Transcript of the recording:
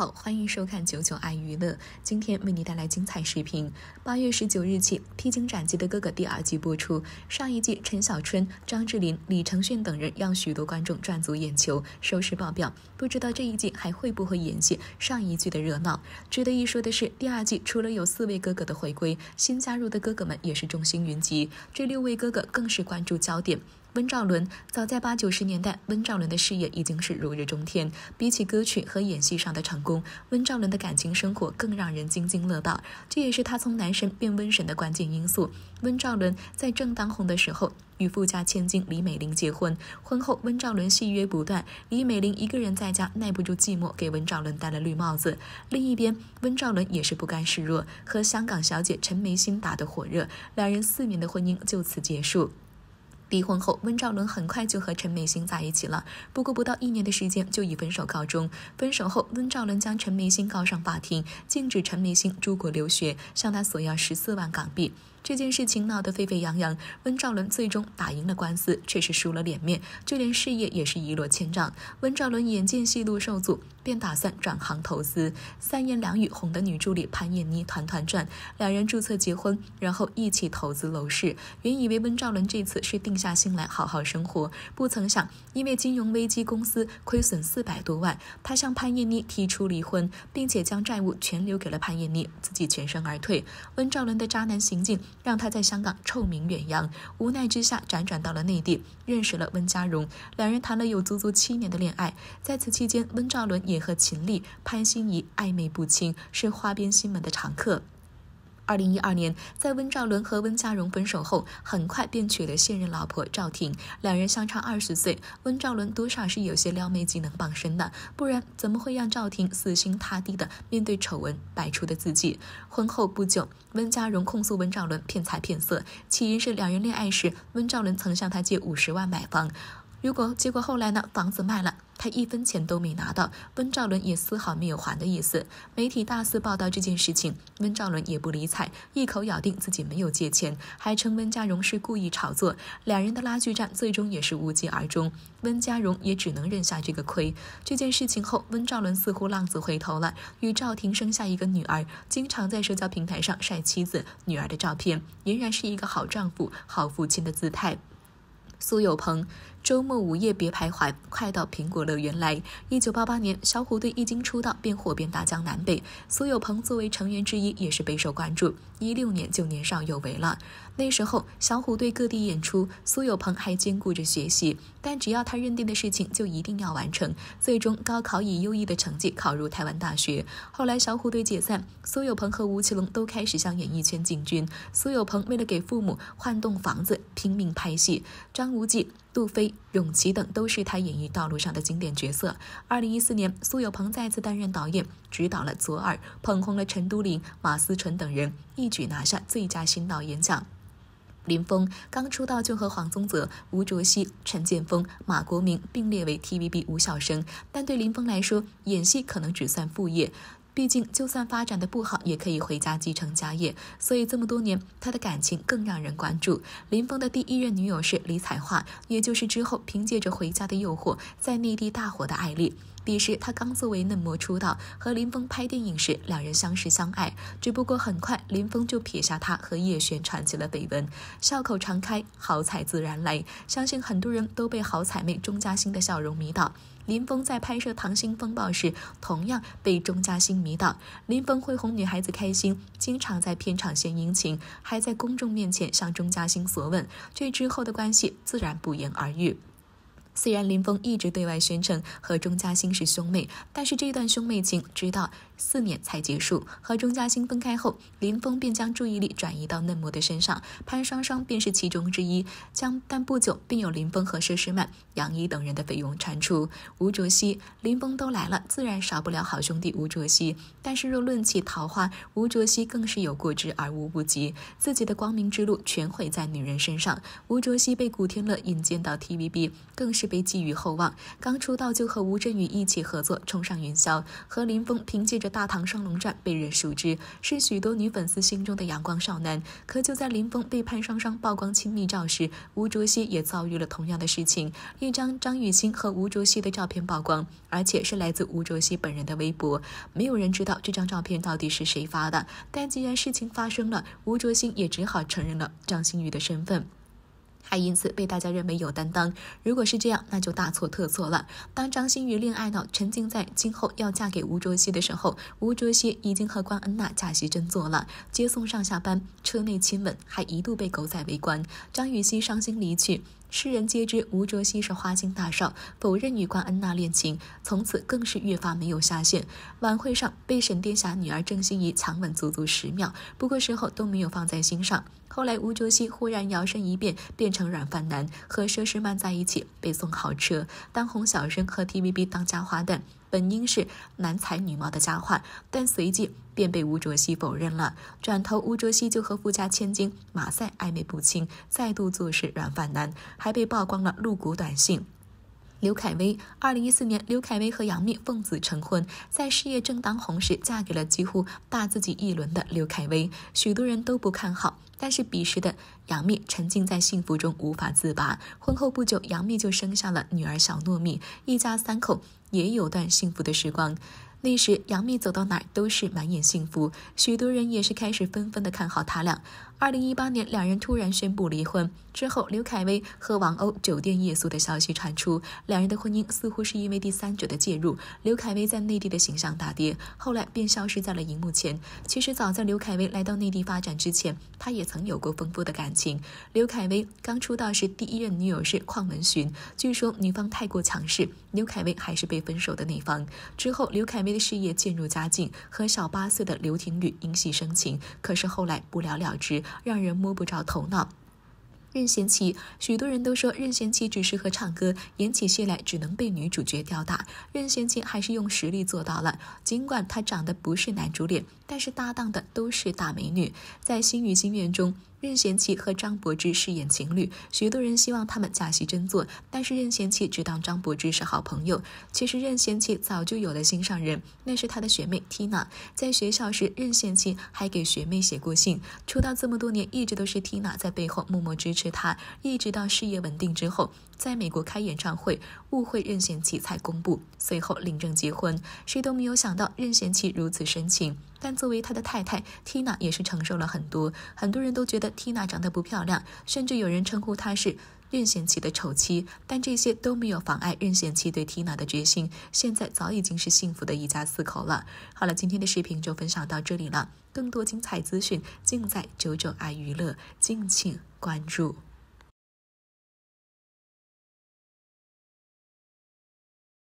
好，欢迎收看九九爱娱乐，今天为你带来精彩视频。八月十九日起，《披荆斩棘的哥哥》第二季播出，上一季陈小春、张智霖、李承铉等人让许多观众赚足眼球，收视爆表。不知道这一季还会不会延续上一季的热闹？值得一说的是，第二季除了有四位哥哥的回归，新加入的哥哥们也是众星云集，这六位哥哥更是关注焦点。温兆伦早在八九十年代，温兆伦的事业已经是如日中天。比起歌曲和演戏上的成功，温兆伦的感情生活更让人津津乐道。这也是他从男神变温神的关键因素。温兆伦在正当红的时候，与富家千金李美玲结婚。婚后，温兆伦戏约不断，李美玲一个人在家耐不住寂寞，给温兆伦戴了绿帽子。另一边，温兆伦也是不甘示弱，和香港小姐陈梅心打得火热，两人四年的婚姻就此结束。离婚后，温兆伦很快就和陈美心在一起了。不过不到一年的时间就以分手告终。分手后，温兆伦将陈美心告上法庭，禁止陈美心出国留学，向他索要十四万港币。这件事情闹得沸沸扬扬，温兆伦最终打赢了官司，却是输了脸面，就连事业也是一落千丈。温兆伦眼见戏路受阻，便打算转行投资，三言两语哄得女助理潘燕妮团团转，两人注册结婚，然后一起投资楼市。原以为温兆伦这次是定下心来好好生活，不曾想因为金融危机，公司亏损四百多万，他向潘燕妮提出离婚，并且将债务全留给了潘燕妮，自己全身而退。温兆伦的渣男行径。让他在香港臭名远扬，无奈之下辗转到了内地，认识了温家荣，两人谈了有足足七年的恋爱。在此期间，温兆伦也和秦丽、潘欣怡暧昧不清，是花边新闻的常客。二零一二年，在温兆伦和温家荣分手后，很快便娶了现任老婆赵婷，两人相差二十岁。温兆伦多少是有些撩妹技能傍身的，不然怎么会让赵婷死心塌地的面对丑闻摆出的自己？婚后不久，温家荣控诉温兆伦骗财骗色，起因是两人恋爱时，温兆伦曾向他借五十万买房。如果结果后来呢？房子卖了，他一分钱都没拿到。温兆伦也丝毫没有还的意思。媒体大肆报道这件事情，温兆伦也不理睬，一口咬定自己没有借钱，还称温家荣是故意炒作。两人的拉锯战最终也是无疾而终，温家荣也只能认下这个亏。这件事情后，温兆伦似乎浪子回头了，与赵婷生下一个女儿，经常在社交平台上晒妻子、女儿的照片，仍然是一个好丈夫、好父亲的姿态。苏有朋。周末午夜别徘徊，快到苹果乐园来。一九八八年，小虎队一经出道便火遍大江南北，苏有朋作为成员之一也是备受关注。一六年就年少有为了，那时候小虎队各地演出，苏有朋还兼顾着学习，但只要他认定的事情就一定要完成。最终高考以优异的成绩考入台湾大学。后来小虎队解散，苏有朋和吴奇隆都开始向演艺圈进军。苏有朋为了给父母换栋房子，拼命拍戏。张无忌、杜飞。永琪等都是他演艺道路上的经典角色。二零一四年，苏有朋再次担任导演，执导了《左耳》，捧红了陈都灵、马思纯等人，一举拿下最佳新导演奖。林峰刚出道就和黄宗泽、吴卓羲、陈键锋、马国明并列为 TVB 五小生，但对林峰来说，演戏可能只算副业。毕竟，就算发展的不好，也可以回家继承家业，所以这么多年，他的感情更让人关注。林峰的第一任女友是李彩桦，也就是之后凭借着《回家》的诱惑在内地大火的艾丽。彼时，她刚作为嫩模出道，和林峰拍电影时，两人相识相爱。只不过很快，林峰就撇下她，和叶璇传起了绯闻。笑口常开，好彩自然来。相信很多人都被好彩妹钟嘉欣的笑容迷倒。林峰在拍摄《溏心风暴》时，同样被钟嘉欣迷倒。林峰会哄女孩子开心，经常在片场献殷勤，还在公众面前向钟嘉欣索吻。这之后的关系自然不言而喻。虽然林峰一直对外宣称和钟嘉欣是兄妹，但是这段兄妹情直到四年才结束。和钟嘉欣分开后，林峰便将注意力转移到嫩模的身上，潘双双便是其中之一。将但不久便有林峰和佘诗曼、杨怡等人的绯闻传出。吴卓羲，林峰都来了，自然少不了好兄弟吴卓羲。但是若论起桃花，吴卓羲更是有过之而无不及。自己的光明之路全毁在女人身上。吴卓羲被古天乐引荐到 TVB，更是。是被寄予厚望，刚出道就和吴镇宇一起合作冲上云霄，和林峰凭借着《大唐双龙传》被人熟知，是许多女粉丝心中的阳光少男。可就在林峰被潘霜霜曝光亲密照时，吴卓羲也遭遇了同样的事情：一张张雨欣和吴卓羲的照片曝光，而且是来自吴卓羲本人的微博。没有人知道这张照片到底是谁发的，但既然事情发生了，吴卓羲也只好承认了张馨予的身份。还因此被大家认为有担当，如果是这样，那就大错特错了。当张馨予恋爱脑沉浸在今后要嫁给吴卓羲的时候，吴卓羲已经和关恩娜假戏真做了，接送上下班车内亲吻，还一度被狗仔围观。张雨绮伤心离去。世人皆知吴卓羲是花心大少，否认与关恩娜恋情，从此更是越发没有下限。晚会上被沈殿霞女儿郑欣宜强吻足足十秒，不过事后都没有放在心上。后来吴卓羲忽然摇身一变，变成软饭男，和佘诗曼在一起，被送豪车，当红小生和 TVB 当家花旦，本应是男才女貌的佳话，但随即。便被吴卓羲否认了。转头，吴卓羲就和富家千金马赛暧昧不清，再度做事软饭男，还被曝光了露骨短信。刘恺威，二零一四年，刘恺威和杨幂奉子成婚，在事业正当红时嫁给了几乎大自己一轮的刘恺威，许多人都不看好。但是彼时的杨幂沉浸在幸福中无法自拔。婚后不久，杨幂就生下了女儿小糯米，一家三口也有段幸福的时光。那时，杨幂走到哪儿都是满眼幸福，许多人也是开始纷纷的看好他俩。二零一八年，两人突然宣布离婚之后，刘恺威和王鸥酒店夜宿的消息传出，两人的婚姻似乎是因为第三者的介入。刘恺威在内地的形象大跌，后来便消失在了荧幕前。其实早在刘恺威来到内地发展之前，他也曾有过丰富的感情。刘恺威刚出道时，第一任女友是邝文珣，据说女方太过强势，刘恺威还是被分手的那方。之后，刘恺威的事业渐入佳境，和小八岁的刘庭宇因戏生情，可是后来不了了之。让人摸不着头脑。任贤齐，许多人都说任贤齐只适合唱歌，演起戏来只能被女主角吊打。任贤齐还是用实力做到了，尽管他长得不是男主脸，但是搭档的都是大美女。在《星语心愿》中。任贤齐和张柏芝饰演情侣，许多人希望他们假戏真做，但是任贤齐知道张柏芝是好朋友。其实任贤齐早就有了心上人，那是他的学妹缇娜。在学校时，任贤齐还给学妹写过信。出道这么多年，一直都是缇娜在背后默默支持他。一直到事业稳定之后，在美国开演唱会，误会任贤齐才公布，随后领证结婚。谁都没有想到任贤齐如此深情。但作为他的太太，缇娜也是承受了很多。很多人都觉得缇娜长得不漂亮，甚至有人称呼她是任贤齐的丑妻。但这些都没有妨碍任贤齐对缇娜的决心。现在早已经是幸福的一家四口了。好了，今天的视频就分享到这里了。更多精彩资讯尽在九九爱娱乐，敬请关注。